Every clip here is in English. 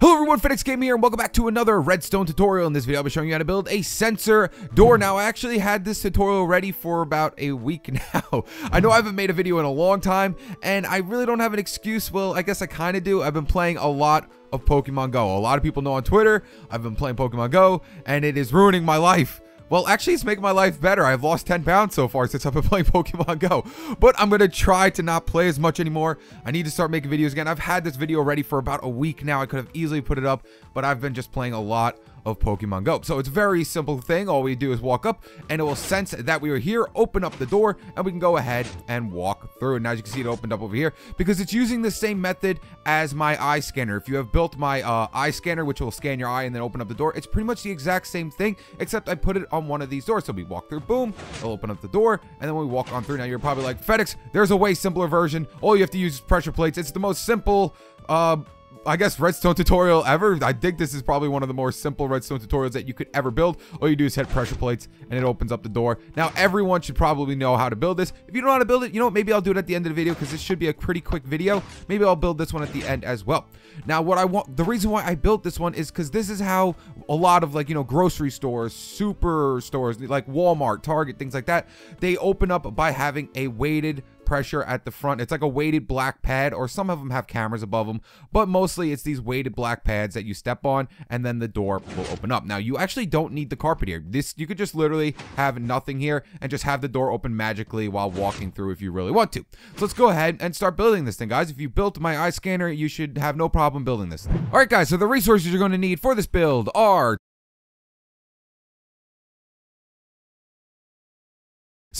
Hello everyone, FedEx Game here, and welcome back to another redstone tutorial. In this video, I'll be showing you how to build a sensor door. Now, I actually had this tutorial ready for about a week now. I know I haven't made a video in a long time, and I really don't have an excuse. Well, I guess I kind of do. I've been playing a lot of Pokemon Go. A lot of people know on Twitter, I've been playing Pokemon Go, and it is ruining my life. Well, actually, it's making my life better. I've lost 10 pounds so far since I've been playing Pokemon Go. But I'm going to try to not play as much anymore. I need to start making videos again. I've had this video ready for about a week now. I could have easily put it up, but I've been just playing a lot of Pokemon Go. So it's very simple thing. All we do is walk up and it will sense that we are here, open up the door, and we can go ahead and walk through. And as you can see, it opened up over here because it's using the same method as my eye scanner. If you have built my uh, eye scanner, which will scan your eye and then open up the door, it's pretty much the exact same thing, except I put it on one of these doors. So we walk through, boom, it'll open up the door, and then we walk on through. Now you're probably like, FedEx, there's a way simpler version. All you have to use is pressure plates. It's the most simple uh, I guess, redstone tutorial ever. I think this is probably one of the more simple redstone tutorials that you could ever build. All you do is hit pressure plates and it opens up the door. Now, everyone should probably know how to build this. If you don't know how to build it, you know what? Maybe I'll do it at the end of the video because this should be a pretty quick video. Maybe I'll build this one at the end as well. Now, what I want, the reason why I built this one is because this is how a lot of like, you know, grocery stores, super stores like Walmart, Target, things like that, they open up by having a weighted pressure at the front. It's like a weighted black pad, or some of them have cameras above them, but mostly it's these weighted black pads that you step on, and then the door will open up. Now, you actually don't need the carpet here. This You could just literally have nothing here and just have the door open magically while walking through if you really want to. So let's go ahead and start building this thing, guys. If you built my eye scanner, you should have no problem building this thing. All right, guys, so the resources you're going to need for this build are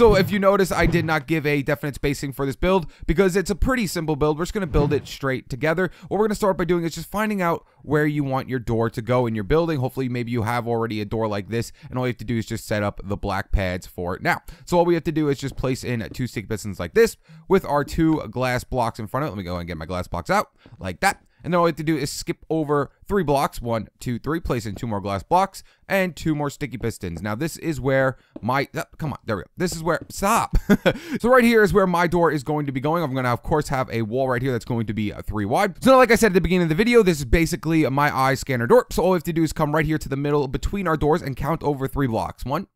So if you notice, I did not give a definite spacing for this build because it's a pretty simple build. We're just going to build it straight together. What we're going to start by doing is just finding out where you want your door to go in your building. Hopefully, maybe you have already a door like this, and all you have to do is just set up the black pads for it now. So all we have to do is just place in two stick pistons like this with our two glass blocks in front of it. Let me go and get my glass blocks out like that. And then all you have to do is skip over three blocks, one, two, three, place in two more glass blocks, and two more sticky pistons. Now this is where my, oh, come on, there we go. This is where, stop. so right here is where my door is going to be going. I'm going to, of course, have a wall right here that's going to be a uh, three wide. So like I said at the beginning of the video, this is basically my eye scanner door. So all we have to do is come right here to the middle between our doors and count over three blocks. One,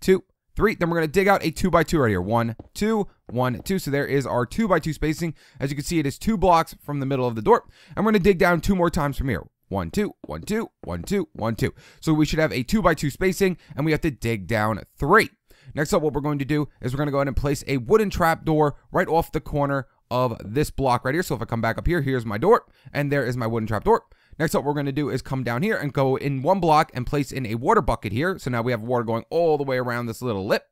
two, three. Then we're going to dig out a two by two right here. One, two, one, two. So there is our two by two spacing. As you can see, it is two blocks from the middle of the door. And we're going to dig down two more times from here. One, two, one, two, one, two, one, two. So we should have a two by two spacing and we have to dig down three. Next up, what we're going to do is we're going to go ahead and place a wooden trap door right off the corner of this block right here. So if I come back up here, here's my door, and there is my wooden trap door. Next what we're going to do is come down here and go in one block and place in a water bucket here. So now we have water going all the way around this little lip.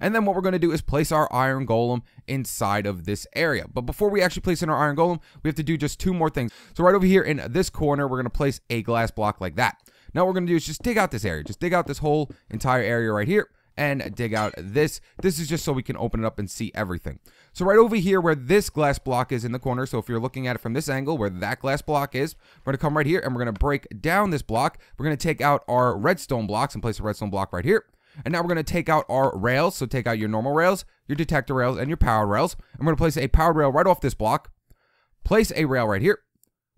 And then what we're going to do is place our iron golem inside of this area. But before we actually place in our iron golem, we have to do just two more things. So right over here in this corner, we're going to place a glass block like that. Now what we're going to do is just dig out this area. Just dig out this whole entire area right here and dig out this. This is just so we can open it up and see everything. So right over here where this glass block is in the corner, so if you're looking at it from this angle where that glass block is, we're going to come right here and we're going to break down this block. We're going to take out our redstone blocks and place a redstone block right here. And now we're going to take out our rails, so take out your normal rails, your detector rails, and your powered rails. I'm going to place a powered rail right off this block, place a rail right here,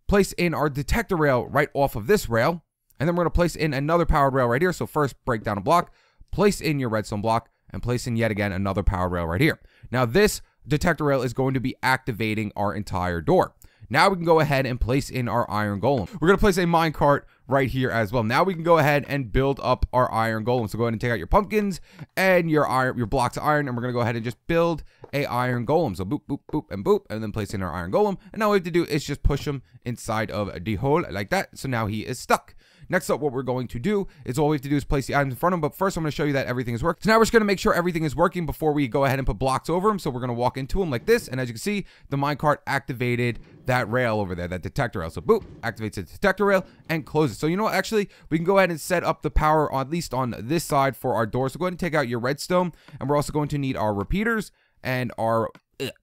place in our detector rail right off of this rail, and then we're going to place in another powered rail right here. So first break down a block, place in your redstone block, and place in yet again another power rail right here. Now this detector rail is going to be activating our entire door. Now we can go ahead and place in our iron golem. We're going to place a minecart right here as well. Now we can go ahead and build up our iron golem. So go ahead and take out your pumpkins and your iron, your blocks of iron, and we're going to go ahead and just build a iron golem. So boop, boop, boop, and boop, and then place in our iron golem. And now we have to do is just push him inside of the hole like that. So now he is stuck. Next up, what we're going to do is all we have to do is place the items in front of them. But first, I'm going to show you that everything is working. So now we're just going to make sure everything is working before we go ahead and put blocks over them. So we're going to walk into them like this. And as you can see, the minecart activated that rail over there, that detector rail. So boop, activates the detector rail and closes. So you know what? Actually, we can go ahead and set up the power at least on this side for our door. So go ahead and take out your redstone. And we're also going to need our repeaters and our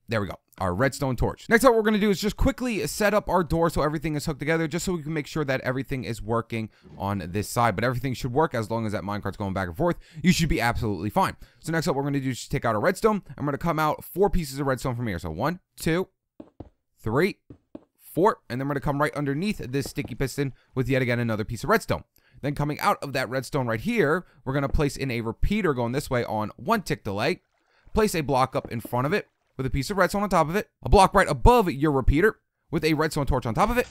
there we go. Our redstone torch. Next up, what we're going to do is just quickly set up our door so everything is hooked together, just so we can make sure that everything is working on this side. But everything should work as long as that minecart's going back and forth. You should be absolutely fine. So next up, what we're going to do is take out our redstone. I'm going to come out four pieces of redstone from here. So one, two, three, four. And then we're going to come right underneath this sticky piston with yet again another piece of redstone. Then coming out of that redstone right here, we're going to place in a repeater going this way on one tick delay. Place a block up in front of it with a piece of redstone on top of it, a block right above your repeater with a redstone torch on top of it,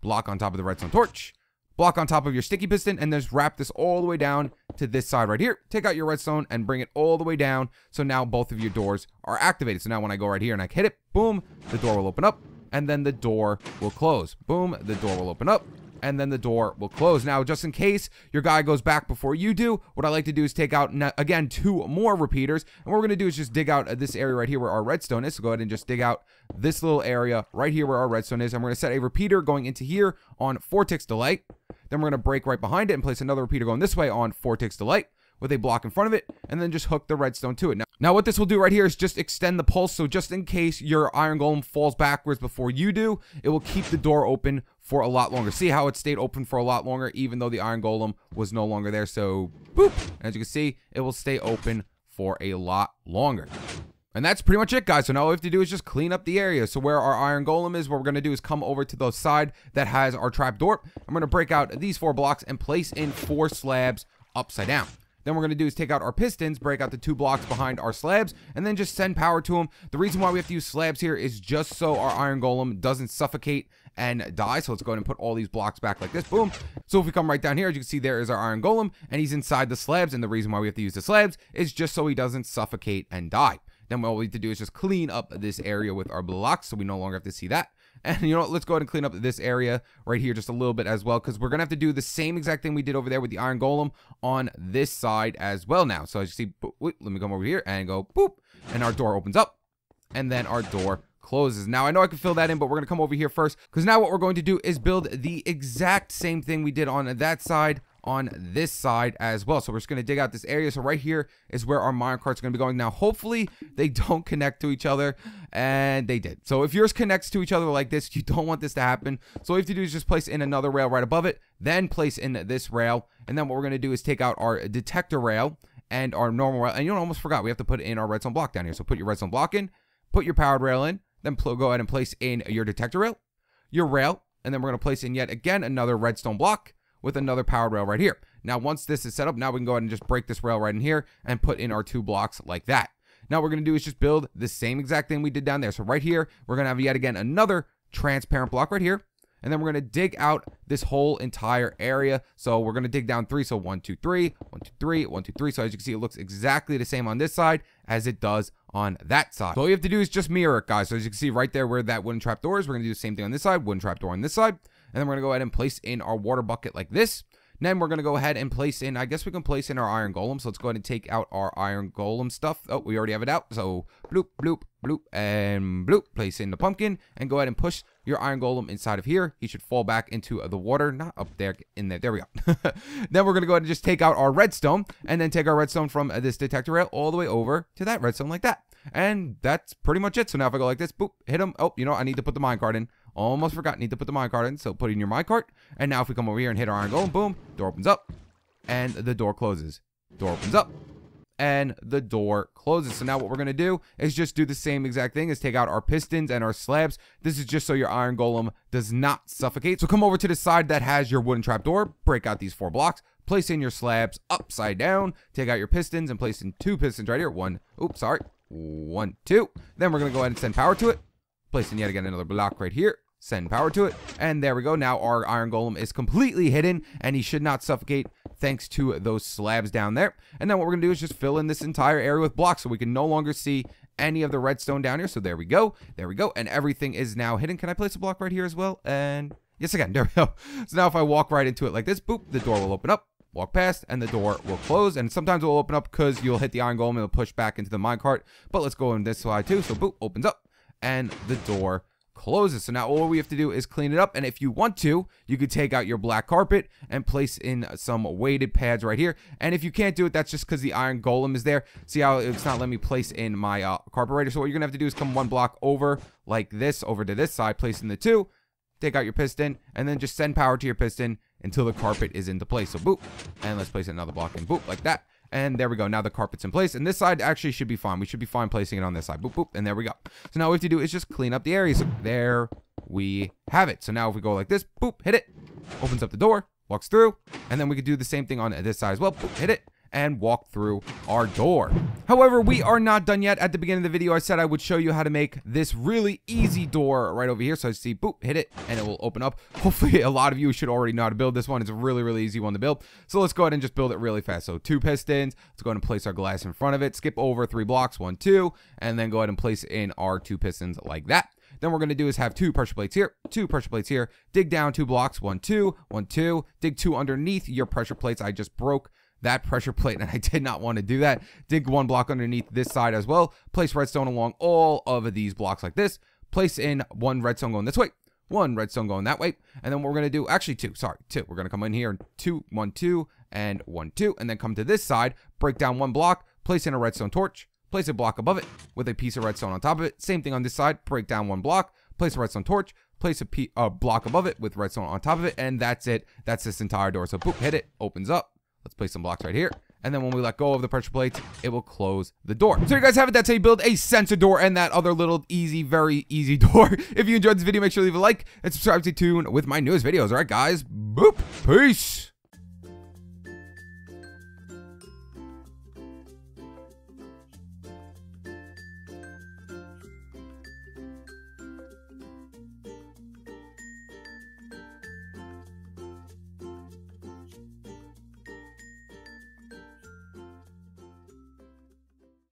block on top of the redstone torch, block on top of your sticky piston, and just wrap this all the way down to this side right here. Take out your redstone and bring it all the way down. So now both of your doors are activated. So now when I go right here and I hit it, boom, the door will open up and then the door will close. Boom, the door will open up and then the door will close. Now, just in case your guy goes back before you do, what I like to do is take out, again, two more repeaters. And what we're going to do is just dig out this area right here where our redstone is. So go ahead and just dig out this little area right here where our redstone is. And we're going to set a repeater going into here on four ticks Delight. Then we're going to break right behind it and place another repeater going this way on four ticks Delight with a block in front of it and then just hook the redstone to it. Now, now what this will do right here is just extend the pulse so just in case your iron golem falls backwards before you do, it will keep the door open for a lot longer. See how it stayed open for a lot longer, even though the Iron Golem was no longer there. So, boop, as you can see, it will stay open for a lot longer. And that's pretty much it, guys. So now all we have to do is just clean up the area. So where our iron golem is, what we're going to do is come over to the side that has our trapdoor. I'm going to break out these four blocks and place in four slabs upside down. Then we're going to do is take out our pistons, break out the two blocks behind our slabs, and then just send power to them. The reason why we have to use slabs here is just so our iron golem doesn't suffocate and die. So let's go ahead and put all these blocks back like this. Boom. So if we come right down here, as you can see, there is our iron golem and he's inside the slabs. And the reason why we have to use the slabs is just so he doesn't suffocate and die. Then what we need to do is just clean up this area with our blocks so we no longer have to see that. And you know what? Let's go ahead and clean up this area right here just a little bit as well because we're going to have to do the same exact thing we did over there with the Iron Golem on this side as well now. So as you see, let me come over here and go boop. And our door opens up. And then our door closes. Now, I know I can fill that in, but we're going to come over here first because now what we're going to do is build the exact same thing we did on that side on this side as well. So we're just going to dig out this area. So right here is where our minecart's going to be going. Now, hopefully they don't connect to each other and they did. So if yours connects to each other like this, you don't want this to happen. So all you have to do is just place in another rail right above it, then place in this rail. And then what we're going to do is take out our detector rail and our normal rail. And you almost forgot, we have to put in our redstone block down here. So put your redstone block in, put your powered rail in, then go ahead and place in your detector rail, your rail, and then we're going to place in yet again another redstone block with another powered rail right here. Now, once this is set up, now we can go ahead and just break this rail right in here and put in our two blocks like that. Now, what we're going to do is just build the same exact thing we did down there. So right here, we're going to have yet again another transparent block right here. And then we're going to dig out this whole entire area. So we're going to dig down three. So one, two, three, one, two, three, one, two, three. So as you can see, it looks exactly the same on this side as it does on that side. So all you have to do is just mirror it, guys. So as you can see right there where that wooden trap door is, we're going to do the same thing on this side, wooden trap door on this side. And then we're going to go ahead and place in our water bucket like this. Then we're going to go ahead and place in, I guess we can place in our iron golem. So let's go ahead and take out our iron golem stuff. Oh, we already have it out. So bloop, bloop, bloop, and bloop. Place in the pumpkin and go ahead and push your iron golem inside of here. He should fall back into the water. Not up there, in there. There we go. then we're going to go ahead and just take out our redstone and then take our redstone from uh, this detector rail all the way over to that redstone like that. And that's pretty much it. So now if I go like this, boop, hit him. Oh, you know, I need to put the minecart in. Almost forgot. Need to put the minecart in. So put in your minecart, And now if we come over here and hit our iron golem, boom, door opens up. And the door closes. Door opens up. And the door closes. So now what we're going to do is just do the same exact thing is take out our pistons and our slabs. This is just so your iron golem does not suffocate. So come over to the side that has your wooden trap door. Break out these four blocks place in your slabs upside down, take out your pistons and place in two pistons right here. One, oops, sorry, one, two. Then we're gonna go ahead and send power to it. Place in yet again another block right here send power to it. And there we go. Now our Iron Golem is completely hidden and he should not suffocate thanks to those slabs down there. And then what we're going to do is just fill in this entire area with blocks so we can no longer see any of the redstone down here. So there we go. There we go. And everything is now hidden. Can I place a block right here as well? And yes, again, there we go. So now if I walk right into it like this, boop, the door will open up. Walk past and the door will close and sometimes it will open up because you'll hit the iron golem and it'll push back into the minecart. But let's go in this slide too. So boop, opens up and the door closes. So now all we have to do is clean it up. And if you want to, you could take out your black carpet and place in some weighted pads right here. And if you can't do it, that's just because the iron golem is there. See how it's not letting me place in my uh, carpet So what you're going to have to do is come one block over like this, over to this side, place in the two, take out your piston, and then just send power to your piston until the carpet is into place. So boop, and let's place another block in, boop, like that. And there we go. Now the carpet's in place. And this side actually should be fine. We should be fine placing it on this side. Boop, boop. And there we go. So now what we have to do is just clean up the area. So there we have it. So now if we go like this, boop, hit it. Opens up the door, walks through. And then we could do the same thing on this side as well. Boop, hit it and walk through our door. However, we are not done yet. At the beginning of the video, I said I would show you how to make this really easy door right over here. So I see, boop, hit it, and it will open up. Hopefully, a lot of you should already know how to build this one. It's a really, really easy one to build. So let's go ahead and just build it really fast. So two pistons. Let's go ahead and place our glass in front of it. Skip over three blocks, one, two, and then go ahead and place in our two pistons like that. Then we're going to do is have two pressure plates here, two pressure plates here, dig down two blocks, one, two, one, two, dig two underneath your pressure plates I just broke that pressure plate, and I did not want to do that. Dig one block underneath this side as well. Place redstone along all of these blocks like this. Place in one redstone going this way, one redstone going that way, and then what we're going to do, actually two, sorry, two. We're going to come in here, two, one, two, and one, two, and then come to this side, break down one block, place in a redstone torch, place a block above it with a piece of redstone on top of it. Same thing on this side, break down one block, place a redstone torch, place a block above it with redstone on top of it, and that's it. That's this entire door. So boop, hit it, opens up, Let's place some blocks right here. And then when we let go of the pressure plates, it will close the door. So you guys have it. That's how you build a sensor door and that other little easy, very easy door. if you enjoyed this video, make sure to leave a like and subscribe. to tune with my newest videos. All right, guys. Boop. Peace.